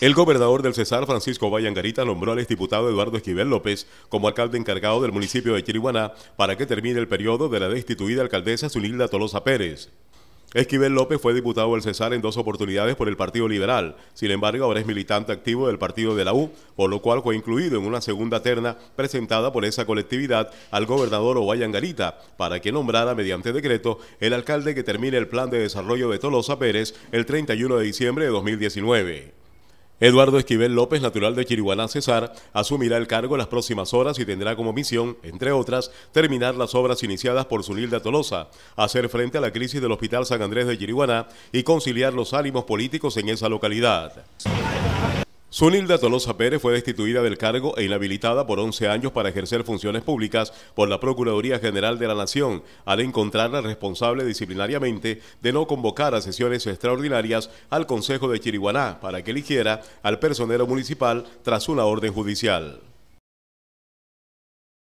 El gobernador del Cesar, Francisco Vallangarita, nombró al exdiputado Eduardo Esquivel López como alcalde encargado del municipio de Chiriguaná para que termine el periodo de la destituida alcaldesa Zunilda Tolosa Pérez. Esquivel López fue diputado del Cesar en dos oportunidades por el Partido Liberal, sin embargo ahora es militante activo del Partido de la U, por lo cual fue incluido en una segunda terna presentada por esa colectividad al gobernador Garita, para que nombrara mediante decreto el alcalde que termine el plan de desarrollo de Tolosa Pérez el 31 de diciembre de 2019. Eduardo Esquivel López, natural de Chiriguaná, Cesar, asumirá el cargo en las próximas horas y tendrá como misión, entre otras, terminar las obras iniciadas por Zulilda Tolosa, hacer frente a la crisis del Hospital San Andrés de Chiriguaná y conciliar los ánimos políticos en esa localidad. Sunilda Tolosa Pérez fue destituida del cargo e inhabilitada por 11 años para ejercer funciones públicas por la Procuraduría General de la Nación, al encontrarla responsable disciplinariamente de no convocar a sesiones extraordinarias al Consejo de Chiriguaná para que eligiera al personero municipal tras una orden judicial.